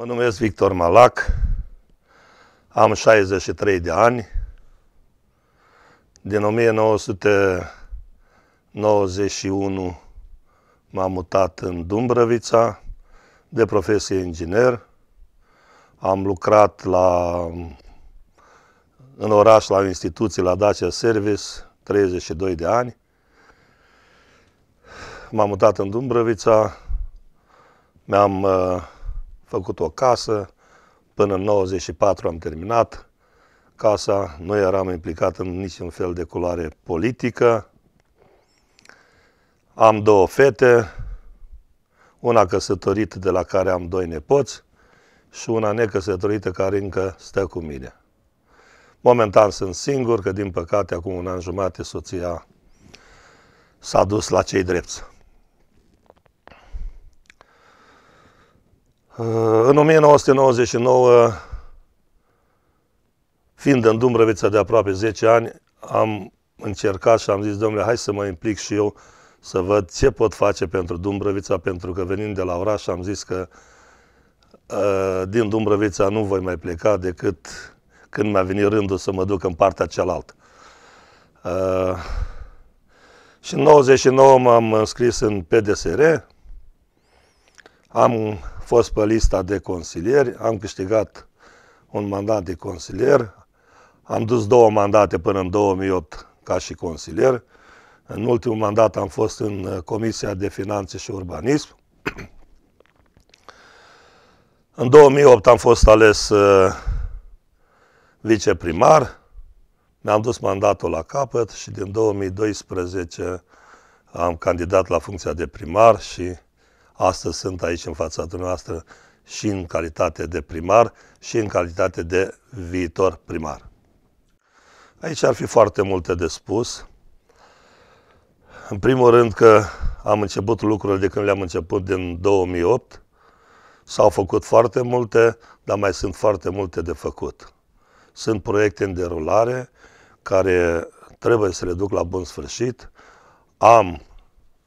Mă numesc Victor Malac, am 63 de ani. Din 1991 m-am mutat în Dumbrăvița, de profesie inginer. Am lucrat la, în oraș la instituții, la Dacia Service, 32 de ani. M-am mutat în Dumbrăvița, mi-am uh, făcut o casă, până în 94 am terminat casa, nu eram implicat în niciun fel de culoare politică, am două fete, una căsătorită de la care am doi nepoți și una necăsătorită care încă stă cu mine. Momentan sunt singur, că din păcate acum un an jumate soția s-a dus la cei drepți. În 1999, fiind în Dumbrăvița de aproape 10 ani, am încercat și am zis, domnule, hai să mă implic și eu să văd ce pot face pentru Dumbrăvița, pentru că venind de la oraș am zis că uh, din Dumbrăvița nu voi mai pleca decât când mi-a venit rândul să mă duc în partea cealaltă. Uh, și în 99 m-am înscris în PDSR, am fost pe lista de consilieri, am câștigat un mandat de consilier, am dus două mandate până în 2008 ca și consilier. În ultimul mandat am fost în uh, Comisia de Finanțe și Urbanism. În 2008 am fost ales uh, viceprimar, mi-am dus mandatul la capăt și din 2012 am candidat la funcția de primar și Astăzi sunt aici în fața dumneavoastră și în calitate de primar și în calitate de viitor primar. Aici ar fi foarte multe de spus. În primul rând că am început lucrurile de când le-am început din 2008. S-au făcut foarte multe, dar mai sunt foarte multe de făcut. Sunt proiecte în derulare care trebuie să le duc la bun sfârșit. Am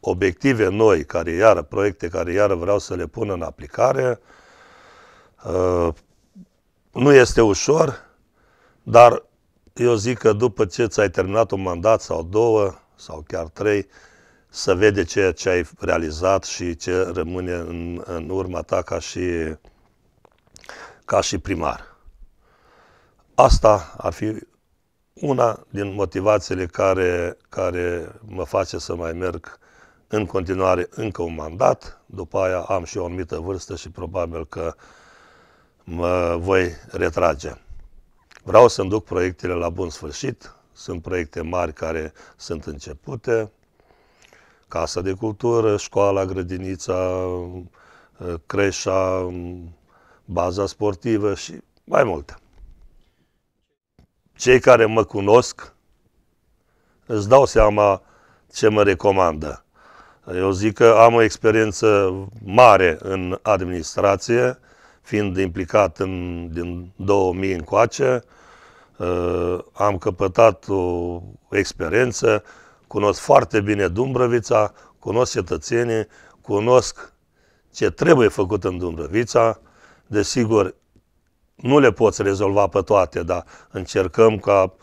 obiective noi, care iară, proiecte care iară vreau să le pun în aplicare. Uh, nu este ușor, dar eu zic că după ce ți-ai terminat un mandat sau două sau chiar trei, să vede ceea ce ai realizat și ce rămâne în, în urma ta ca și, ca și primar. Asta ar fi una din motivațiile care, care mă face să mai merg în continuare încă un mandat, după aia am și o anumită vârstă și probabil că mă voi retrage. Vreau să-mi duc proiectele la bun sfârșit, sunt proiecte mari care sunt începute, Casa de Cultură, școala, grădinița, creșa, baza sportivă și mai multe. Cei care mă cunosc îți dau seama ce mă recomandă. Eu zic că am o experiență mare în administrație, fiind implicat în, din 2000 încoace, uh, am căpătat o experiență, cunosc foarte bine Dumbrăvița, cunosc cetățenii, cunosc ce trebuie făcut în Dumbrăvița. Desigur, nu le poți rezolva pe toate, dar încercăm ca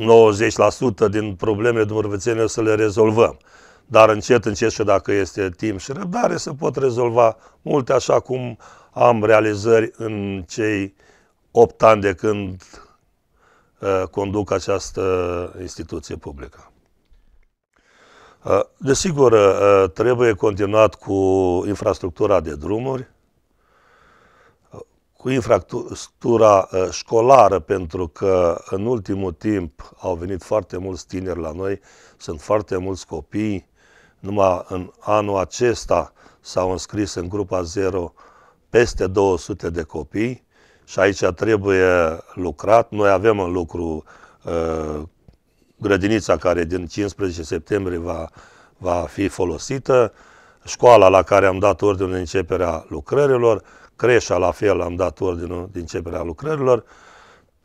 90% din problemele dumbrăvețenilor să le rezolvăm dar încet, încet și dacă este timp și răbdare, se pot rezolva multe, așa cum am realizări în cei 8 ani de când uh, conduc această instituție publică. Uh, desigur, uh, trebuie continuat cu infrastructura de drumuri, uh, cu infrastructura uh, școlară, pentru că în ultimul timp au venit foarte mulți tineri la noi, sunt foarte mulți copii numai în anul acesta s-au înscris în grupa 0 peste 200 de copii și aici trebuie lucrat. Noi avem în lucru uh, grădinița care din 15 septembrie va, va fi folosită, școala la care am dat ordinul de începerea lucrărilor, creșa la fel am dat ordinul de începerea lucrărilor.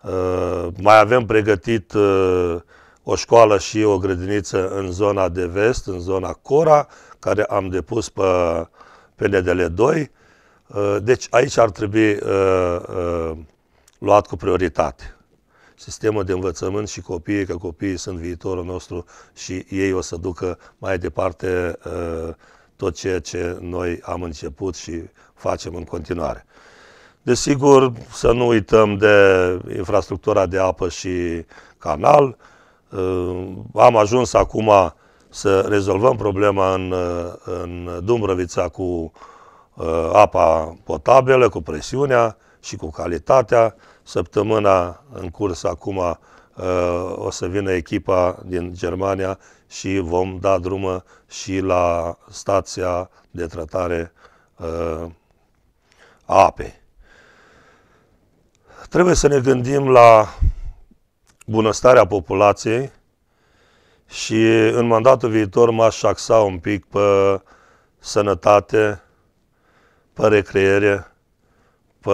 Uh, mai avem pregătit uh, o școală și o grădiniță în zona de vest, în zona Cora, care am depus pe PNDL 2. Uh, deci aici ar trebui uh, uh, luat cu prioritate sistemul de învățământ și copiii, că copiii sunt viitorul nostru și ei o să ducă mai departe tot ceea ce noi am început și facem în continuare. Desigur, să nu uităm de infrastructura de apă și canal, Ă, am ajuns acum să rezolvăm problema în, în Dumbrăvița cu ă, apa potabilă, cu presiunea și cu calitatea. Săptămâna în curs acum ă, o să vină echipa din Germania și vom da drumă și la stația de tratare a apei. Trebuie să ne gândim la bunăstarea populației și în mandatul viitor m-aș axa un pic pe sănătate, pe recreere, pe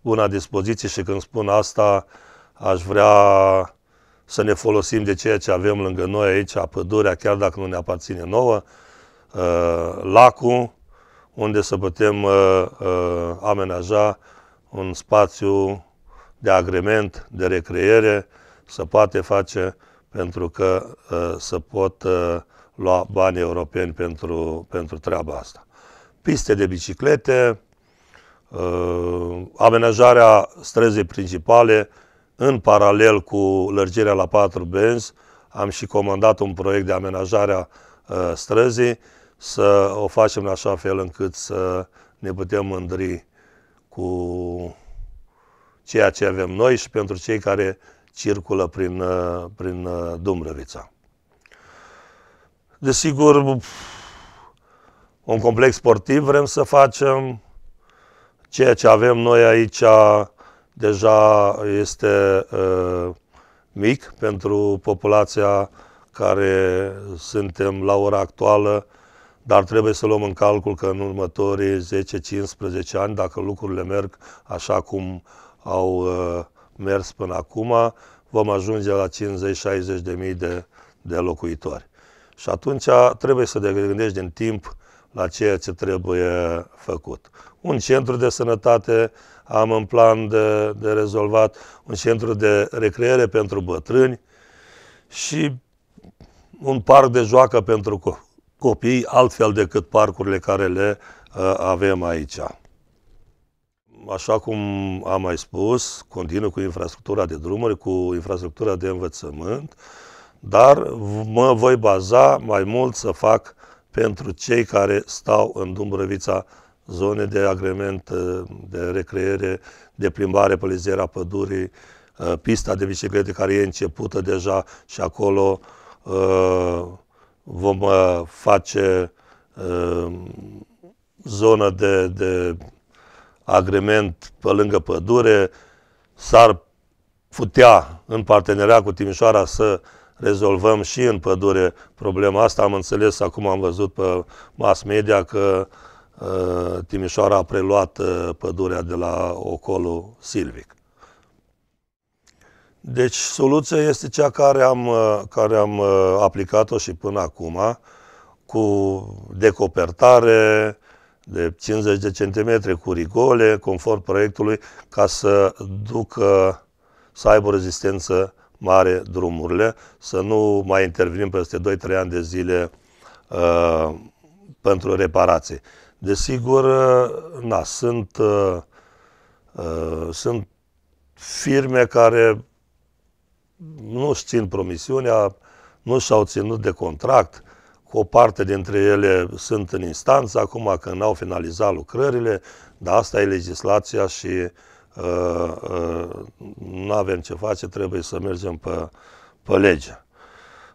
bună dispoziție și când spun asta, aș vrea să ne folosim de ceea ce avem lângă noi aici, pădurea, chiar dacă nu ne aparține nouă, uh, lacul, unde să putem uh, uh, amenaja un spațiu de agrement, de recreere, se poate face pentru că uh, se pot uh, lua bani europeni pentru, pentru treaba asta. Piste de biciclete, uh, amenajarea străzii principale, în paralel cu lărgirea la patru benzi, am și comandat un proiect de amenajare a uh, străzii, să o facem în așa fel încât să ne putem mândri cu ceea ce avem noi și pentru cei care circulă prin, uh, prin uh, Dumbrăvița. Desigur, un complex sportiv vrem să facem. Ceea ce avem noi aici deja este uh, mic pentru populația care suntem la ora actuală, dar trebuie să luăm în calcul că în următorii 10-15 ani, dacă lucrurile merg așa cum au uh, mers până acum, vom ajunge la 50-60 de mii de, de locuitori. Și atunci trebuie să te gândești din timp la ceea ce trebuie făcut. Un centru de sănătate am în plan de, de rezolvat, un centru de recreere pentru bătrâni și un parc de joacă pentru copii, altfel decât parcurile care le uh, avem aici așa cum am mai spus, continuă cu infrastructura de drumuri, cu infrastructura de învățământ, dar mă voi baza mai mult să fac pentru cei care stau în Dumbrăvița zone de agrement, de recreere, de plimbare pe lizera pădurii, uh, pista de biciclete care e începută deja și acolo uh, vom uh, face zonă de, de agrement pe lângă pădure, s-ar putea în parteneria cu Timișoara să rezolvăm și în pădure problema asta. Am înțeles, acum am văzut pe mass media că uh, Timișoara a preluat uh, pădurea de la ocolu Silvic. Deci soluția este cea care am, uh, care am uh, aplicat-o și până acum, cu decopertare, de 50 de centimetri cu rigole, conform proiectului, ca să ducă, să aibă rezistență mare drumurile, să nu mai intervenim peste 2-3 ani de zile uh, pentru reparații. Desigur, uh, na, sunt, uh, uh, sunt firme care nu-și țin promisiunea, nu și-au ținut de contract, o parte dintre ele sunt în instanță, acum că n-au finalizat lucrările, dar asta e legislația și uh, uh, nu avem ce face, trebuie să mergem pe, pe lege.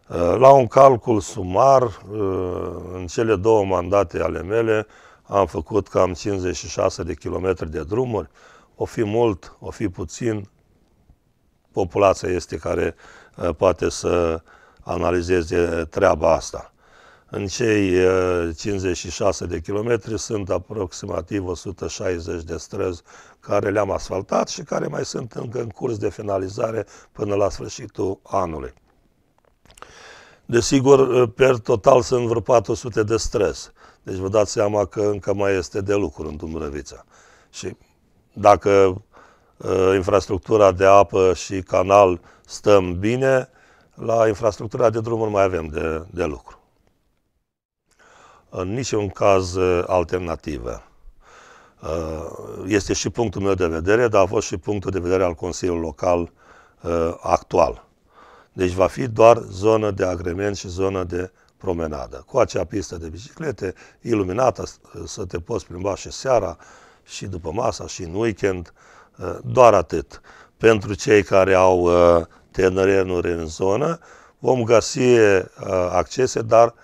Uh, la un calcul sumar, uh, în cele două mandate ale mele, am făcut cam 56 de kilometri de drumuri, o fi mult, o fi puțin, populația este care uh, poate să analizeze treaba asta. În cei 56 uh, de kilometri sunt aproximativ 160 de străzi care le-am asfaltat și care mai sunt încă în curs de finalizare până la sfârșitul anului. Desigur, uh, pe total sunt vreo 400 de străzi. Deci vă dați seama că încă mai este de lucru în Dumbrăvița. Și dacă uh, infrastructura de apă și canal stăm bine, la infrastructura de drumuri mai avem de, de lucru în niciun caz uh, alternativă. Uh, este și punctul meu de vedere, dar a fost și punctul de vedere al Consiliului Local uh, actual. Deci va fi doar zonă de agrement și zonă de promenadă. Cu acea pistă de biciclete iluminată să te poți plimba și seara, și după masa, și în weekend, doar atât. Pentru cei care au terenuri în zonă, vom găsi accese, dar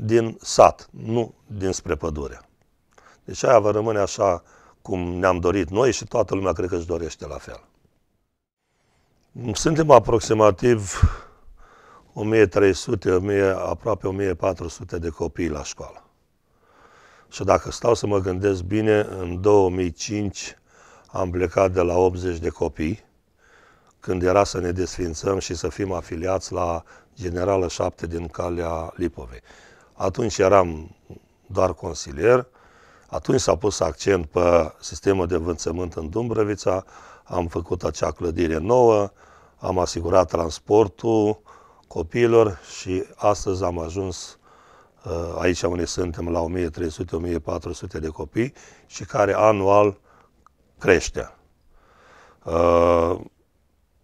din sat, nu dinspre pădure. Deci aia va rămâne așa cum ne-am dorit noi și toată lumea cred că își dorește la fel. Suntem aproximativ 1300, 1000, aproape 1400 de copii la școală. Și dacă stau să mă gândesc bine, în 2005 am plecat de la 80 de copii, când era să ne desfințăm și să fim afiliați la Generală 7 din Calea Lipovei. Atunci eram doar consilier, atunci s-a pus accent pe sistemul de învățământ în Dumbrăvița, am făcut acea clădire nouă, am asigurat transportul copiilor și astăzi am ajuns uh, aici unde suntem la 1300-1400 de copii și care anual crește. Uh,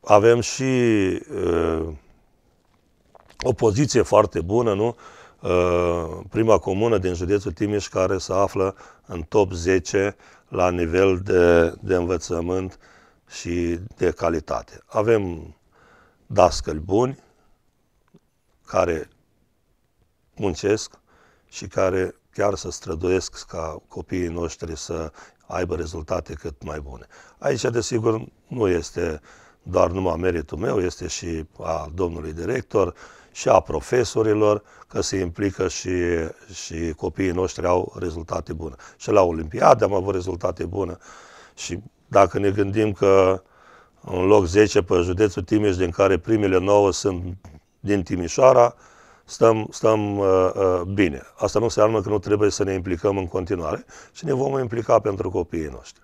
avem și uh, o poziție foarte bună, nu? Uh, prima comună din județul Timiș care se află în top 10 la nivel de, de învățământ și de calitate. Avem dascăli buni care muncesc și care chiar să străduiesc ca copiii noștri să aibă rezultate cât mai bune. Aici, desigur, nu este doar numai meritul meu, este și a domnului director, și a profesorilor, că se implică și, și copiii noștri au rezultate bune. Și la Olimpiade am avut rezultate bune. Și dacă ne gândim că în loc 10 pe județul Timiș, din care primele 9 sunt din Timișoara, stăm, stăm uh, uh, bine. Asta nu înseamnă că nu trebuie să ne implicăm în continuare și ne vom implica pentru copiii noștri.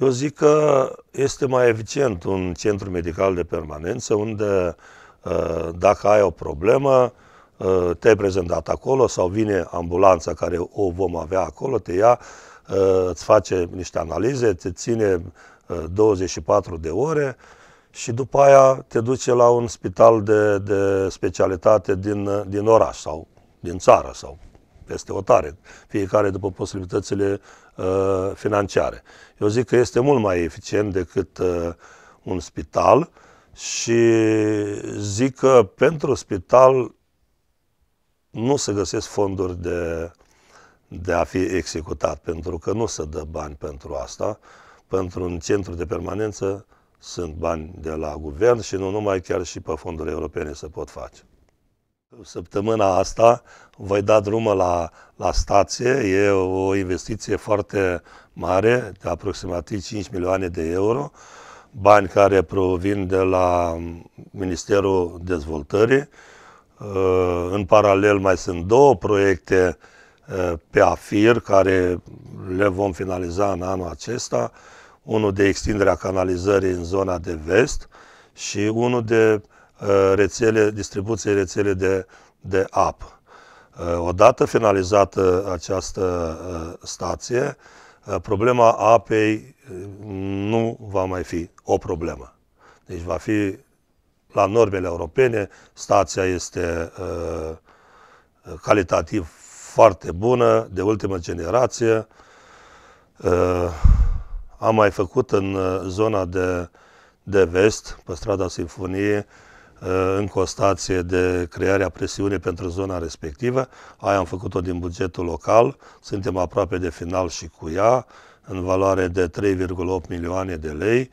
Eu zic că este mai eficient un centru medical de permanență unde uh, dacă ai o problemă, uh, te-ai prezentat acolo sau vine ambulanța care o vom avea acolo, te ia, uh, îți face niște analize, te ține 24 de ore și după aia te duce la un spital de, de specialitate din, din oraș sau din țară sau peste tare fiecare după posibilitățile uh, financiare. Eu zic că este mult mai eficient decât uh, un spital și zic că pentru spital nu se găsesc fonduri de, de a fi executat, pentru că nu se dă bani pentru asta. Pentru un centru de permanență sunt bani de la guvern și nu numai, chiar și pe fonduri europene se pot face. Săptămâna asta voi da drumul la, la stație, e o investiție foarte mare, de aproximativ 5 milioane de euro, bani care provin de la Ministerul Dezvoltării. Uh, în paralel mai sunt două proiecte uh, pe AFIR, care le vom finaliza în anul acesta, unul de extinderea canalizării în zona de vest și unul de Uh, rețele, distribuției rețele de, de apă. Uh, odată finalizată această uh, stație, problema apei nu va mai fi o problemă. Deci va fi la normele europene, stația este calitativ foarte bună, de ultimă generație. am mai făcut în zona de, de vest, pe strada Sinfoniei, Uh, încă o stație de crearea presiunii pentru zona respectivă. Aia am făcut-o din bugetul local, suntem aproape de final și cu ea, în valoare de 3,8 milioane de lei.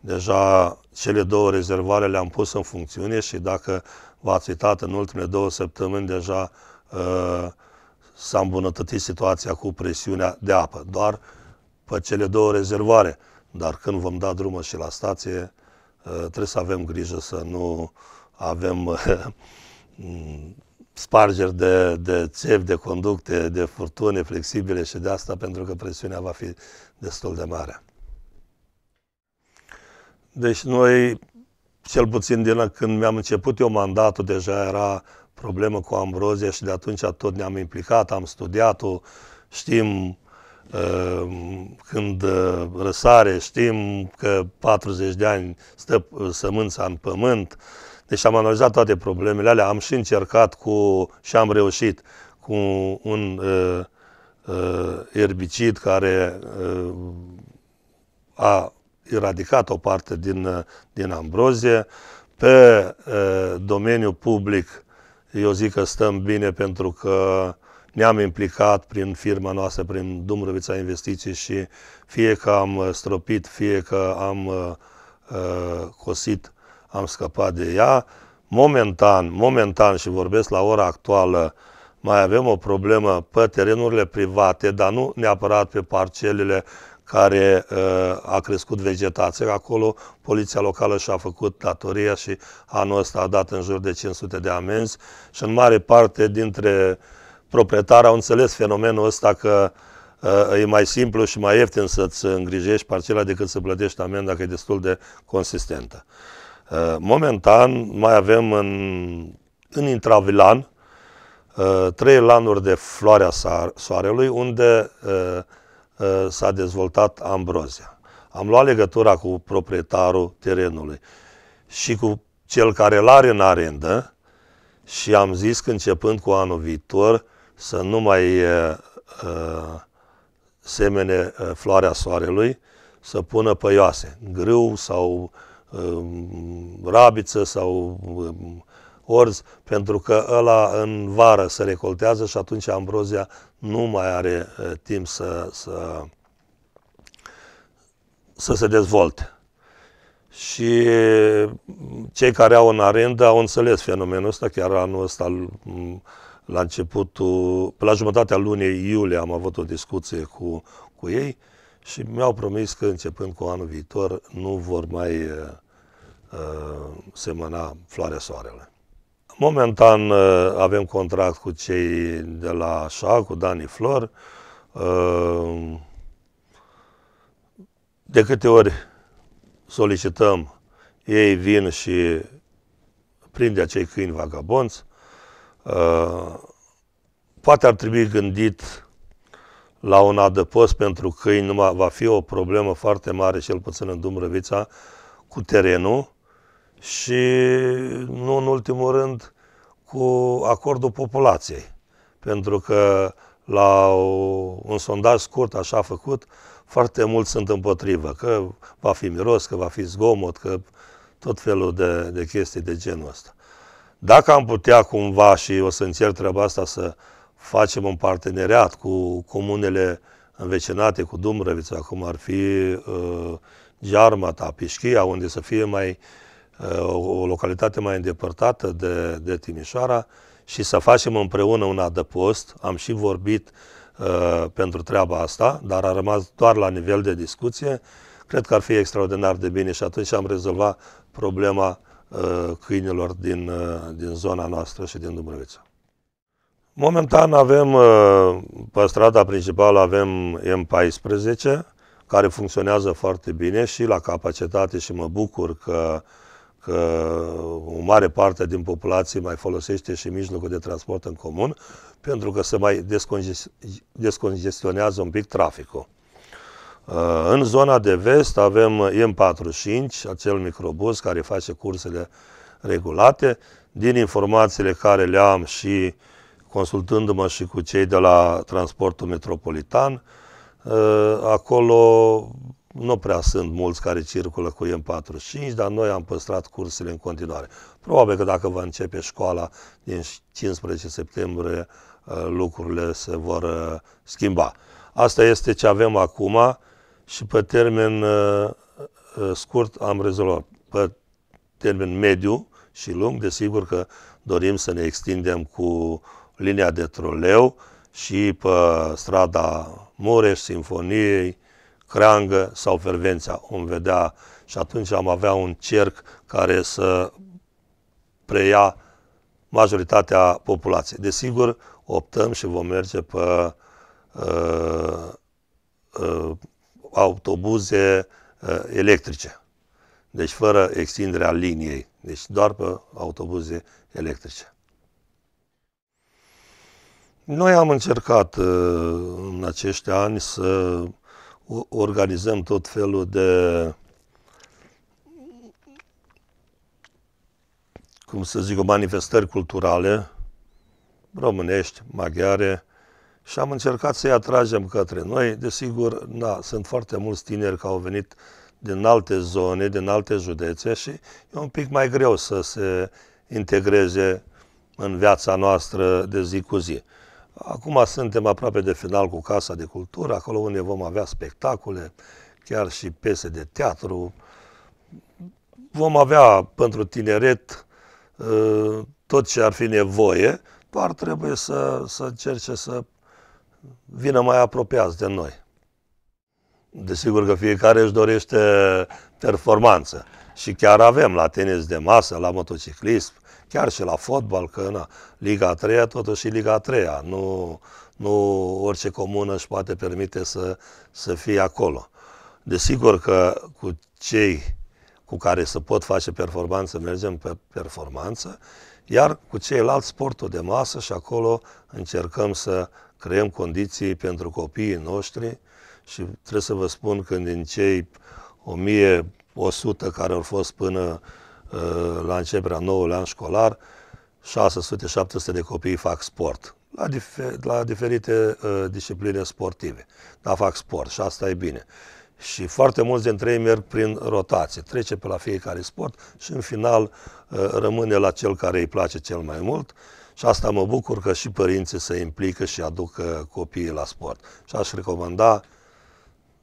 Deja cele două rezervoare le-am pus în funcțiune și dacă v-ați uitat în ultimele două săptămâni deja uh, s-a îmbunătățit situația cu presiunea de apă, doar pe cele două rezervoare. Dar când vom da drumul și la stație, Eh, trebuie să avem grijă să nu avem mm, spargeri de, de țevi, de conducte, de furtune flexibile și de asta, pentru că presiunea va fi destul de mare. Deci noi, cel puțin din când mi-am început eu mandatul, deja era problemă cu ambrozie și de atunci tot ne-am implicat, am studiat-o, știm Ehm, când eh, răsare, știm că 40 de ani stă eh, sămânța în pământ, deci am analizat toate problemele alea, am și încercat cu, și am reușit cu un uh, uh, erbicid care uh, a eradicat o parte din, din ambrozie. Pe uh, domeniul public, eu zic că stăm bine pentru că ne-am implicat prin firma noastră, prin Dumrovița Investiții și fie că am uh, stropit, fie că am uh, uh, cosit, am scăpat de ea. Momentan, momentan și vorbesc la ora actuală, mai avem o problemă pe terenurile private, dar nu neapărat pe parcelele care uh, a crescut vegetație. Acolo poliția locală și-a făcut datoria și anul ăsta a dat în jur de 500 de amenzi și în mare parte dintre uh, proprietari au înțeles fenomenul ăsta că uh, e mai simplu și mai ieftin să-ți îngrijești parcela decât să plătești amenda, că e destul de consistentă. Uh, momentan mai avem în, în intravilan uh, trei lanuri de floarea soarelui unde s-a dezvoltat ambrozia. Am luat legătura cu proprietarul terenului și cu cel care îl are în arendă și am zis că începând cu anul viitor să nu mai uh, semene floarea soarelui, să pună păioase, grâu sau uh, rabiță sau uh, orz, pentru că ăla în vară se recoltează și atunci ambrozia nu mai are uh, timp să, să, să se dezvolte. Și cei care au în arendă au înțeles fenomenul ăsta, chiar anul ăsta la începutul, la jumătatea lunii iulie am avut o discuție cu, cu ei și mi-au promis că începând cu anul viitor nu vor mai uh, uh semăna floarea soarele. Momentan uh, avem contract cu cei de la Șa, cu Dani Flor. Uh, de câte ori solicităm, ei vin și prinde acei câini vagabonți, Uh, poate ar trebui gândit la un adăpost pentru câini, numai va fi o problemă foarte mare, cel puțin în Dumbrăvița, cu terenul și, nu în ultimul rând, cu acordul populației. Pentru că la o, un sondaj scurt, așa făcut, foarte mulți sunt împotrivă, că va fi miros, că va fi zgomot, că tot felul de, de chestii de genul ăsta. Dacă am putea cumva și o să încerc treaba asta să facem un parteneriat cu comunele învecinate cu Dumbrăvița, cum ar fi uh, Giarmata, Pișchia, unde să fie mai uh, o localitate mai îndepărtată de, de Timișoara și să facem împreună un adăpost. Am și vorbit uh, pentru treaba asta, dar a rămas doar la nivel de discuție. Cred că ar fi extraordinar de bine și atunci am rezolvat problema Uh, câinilor din, uh, din zona noastră și din Dumbrăvița. Momentan avem, uh, pe strada principală avem M14, care funcționează foarte bine și la capacitate și mă bucur că, că o mare parte din populație mai folosește și mijlocul de transport în comun, pentru că se mai descongestionează un pic traficul. În zona de vest avem M45, acel microbus care face cursele regulate. Din informațiile care le am și consultându-mă și cu cei de la transportul metropolitan, ă, acolo nu prea sunt mulți care circulă cu M45, dar noi am păstrat cursele în continuare. Probabil că dacă va începe școala din 15 septembrie, ă, lucrurile se vor ă, schimba. Asta este ce avem acum și pe termen uh, uh, scurt am rezolvat. Pe termen mediu și lung, desigur că dorim să ne extindem cu linia de troleu și pe strada Mureș, Sinfoniei, Creangă sau Fervența. Om vedea și atunci am avea un cerc care să preia majoritatea populației. Desigur, optăm și vom merge pe uh, uh, autobuze uh, electrice. Deci fără extinderea liniei, deci doar pe autobuze electrice. Noi am încercat uh, în acești ani să organizăm tot felul de cum să zic, o manifestări culturale românești, maghiare, și am încercat să-i atragem către noi. Desigur, na, sunt foarte mulți tineri care au venit din alte zone, din alte județe și e un pic mai greu să se integreze în viața noastră de zi cu zi. Acum suntem aproape de final cu Casa de Cultură, acolo unde vom avea spectacole, chiar și piese de teatru. Vom avea pentru tineret ă, tot ce ar fi nevoie, doar trebuie să, să cerce să vină mai apropiați de noi. Desigur că fiecare își dorește performanță și chiar avem la tenis de masă, la motociclism, chiar și la fotbal, că na, Liga 3 totuși e Liga 3 nu, nu orice comună își poate permite să, să fie acolo. Desigur că cu cei cu care se pot face performanță, mergem pe performanță, iar cu ceilalți sportul de masă și acolo încercăm să creăm condiții pentru copiii noștri și trebuie să vă spun că din cei 1100 care au fost până uh, la începerea noului an școlar, 600-700 de copii fac sport la, difer- la diferite uh, discipline sportive. Dar fac sport și asta e bine. Și foarte mulți dintre ei merg prin rotație, trece pe la fiecare sport și în final uh, rămâne la cel care îi place cel mai mult. Uh, și asta mă bucur că și părinții se implică și aduc uh, copiii la sport. Și aș recomanda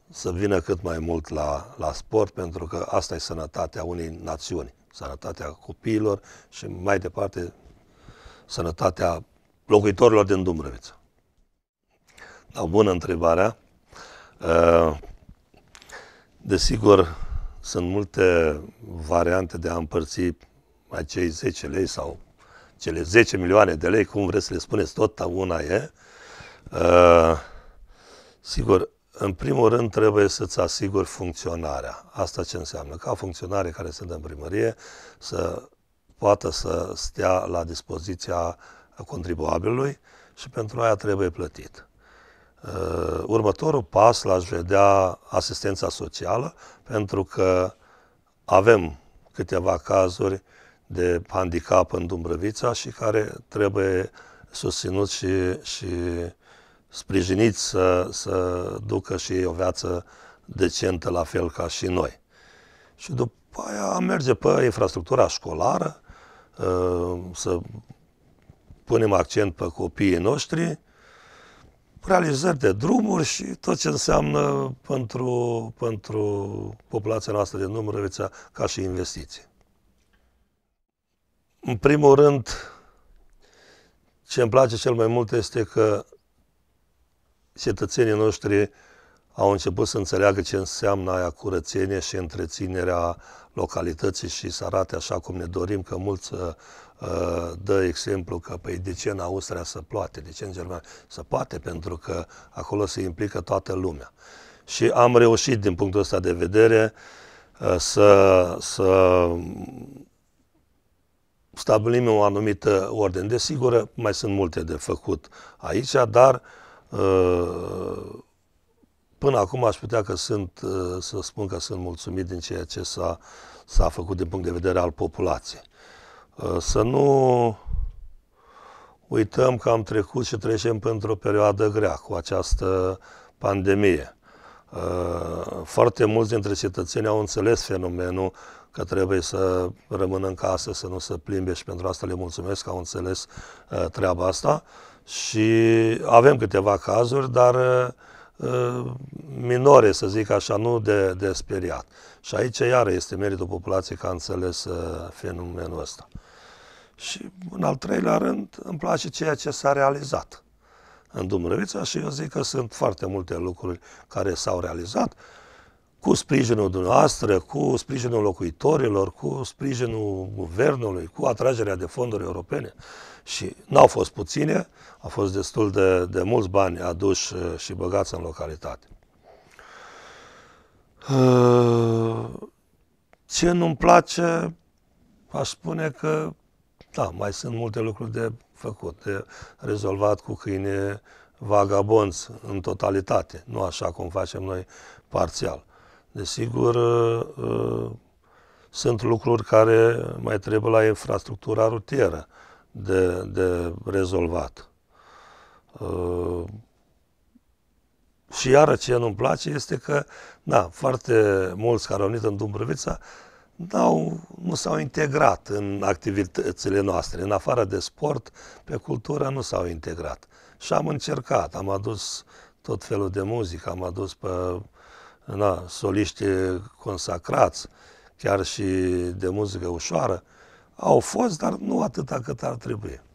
să vină cât mai mult la, la sport, pentru că asta e sănătatea unei națiuni, sănătatea copiilor și mai departe sănătatea locuitorilor din Dumbrăviță. Da, bună întrebarea. Uh, desigur, sunt multe variante de a împărți acei 10 lei sau cele 10 milioane de lei, cum vreți să le spuneți, tot una e. Uh, sigur, în primul rând trebuie să-ți asiguri funcționarea. Asta ce înseamnă? Ca funcționare care sunt în primărie să poată să stea la dispoziția contribuabilului și pentru aia trebuie plătit. Uh, următorul pas l-aș vedea asistența socială, pentru că avem câteva cazuri uh, de handicap în Dumbrăvița și care trebuie susținut și, și sprijinit să, să ducă și ei o viață decentă, la fel ca și noi. Și după aia merge pe infrastructura școlară, uh, să punem accent pe copiii noștri, realizări de drumuri și tot ce înseamnă pentru, pentru populația noastră de Dumbrăvița ca și investiții. În primul rând, ce îmi place cel mai mult este că cetățenii noștri au început să înțeleagă ce înseamnă aia curățenie și întreținerea localității și să arate așa cum ne dorim, că mulți uh, uh dă exemplu că păi, de ce în Austria să ploate, de ce în Germania să poate, pentru că acolo se implică toată lumea. Și am reușit din punctul ăsta de vedere uh, să, să stabilim o anumită ordine. Desigur, mai sunt multe de făcut aici, dar uh, până acum aș putea că sunt, uh, să spun că sunt mulțumit din ceea ce s-a, s-a făcut din punct de vedere al populației. Uh, să nu uităm că am trecut și trecem pentru o perioadă grea cu această pandemie. Foarte mulți dintre cetățeni au înțeles fenomenul că trebuie să rămână în casă, să nu se plimbe și pentru asta le mulțumesc că au înțeles uh, treaba asta. Și avem câteva cazuri, dar uh, uh, minore, să zic așa, nu de, de speriat. Și aici, iară, este meritul populației că a înțeles uh, fenomenul ăsta. Și, în al treilea rând, îmi place ceea ce s-a realizat în Dumnezeu și eu zic că sunt foarte multe lucruri care s-au realizat cu sprijinul dumneavoastră, cu sprijinul locuitorilor, cu sprijinul guvernului, cu atragerea de fonduri europene. Și n-au fost puține, au fost destul de, de mulți bani aduși uh, și băgați în localitate. Uh, ce nu-mi place, aș spune că, da, mai sunt multe lucruri de făcut, de rezolvat cu câine vagabonți în totalitate, nu așa cum facem noi parțial. Desigur, uh, uh, sunt lucruri care mai trebuie la infrastructura rutieră de, de rezolvat. Uh, și iară ce nu-mi place este că, da, foarte mulți care au venit în Dumbrăvița au nu s-au integrat în activitățile noastre. În afară de sport, pe cultură nu s-au integrat. Și am încercat, am adus tot felul de muzică, am adus pe na, soliști consacrați, chiar și de muzică ușoară, au fost, dar nu atâta cât ar trebui.